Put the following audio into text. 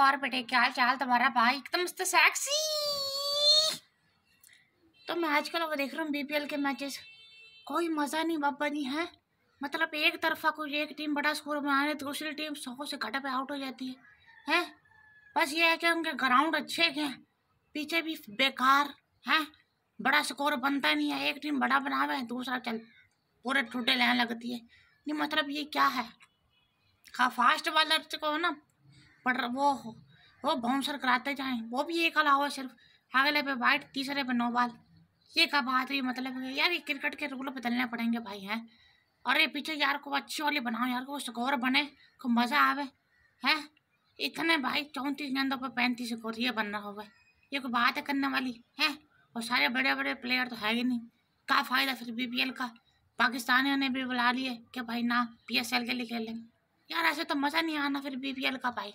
और बेटे क्या चाल तुम्हारा भाई एकदम तो सेक्सी तो मैं आजकल वो देख रहा हूँ बीपीएल के मैचेस कोई मज़ा नहीं बाबा जी है मतलब एक तरफा कोई एक टीम बड़ा स्कोर बना तो दूसरी टीम सौ से घटा पे आउट हो जाती है हैं बस ये है कि उनके ग्राउंड अच्छे हैं पीछे भी बेकार हैं बड़ा स्कोर बनता नहीं है एक टीम बड़ा बना हुआ है दूसरा चल पूरे टूटे लेने लगती है नहीं मतलब ये क्या है हाँ फास्ट बॉलर को ना पर वो वो बाउंसर कराते जाए वो भी एक अलावा सिर्फ अगले पे वाइट तीसरे पे नो बॉल ये का बात हुई मतलब यार ये क्रिकेट के रूल बदलने पड़ेंगे भाई हैं और ये पीछे यार को अच्छी वाली बनाओ यार को स्कोर बने को मज़ा आवे हैं इतने भाई चौंतीस गेंदों पर पैंतीस स्कोर ये बन रहा होगा ये कोई बात है करने वाली है और सारे बड़े बड़े प्लेयर तो है ही नहीं क्या फ़ायदा फिर बी का पाकिस्तानियों ने भी बुला लिए कि भाई ना पी के लिए खेलेंगे यार ऐसे तो मज़ा नहीं आना फिर बी का भाई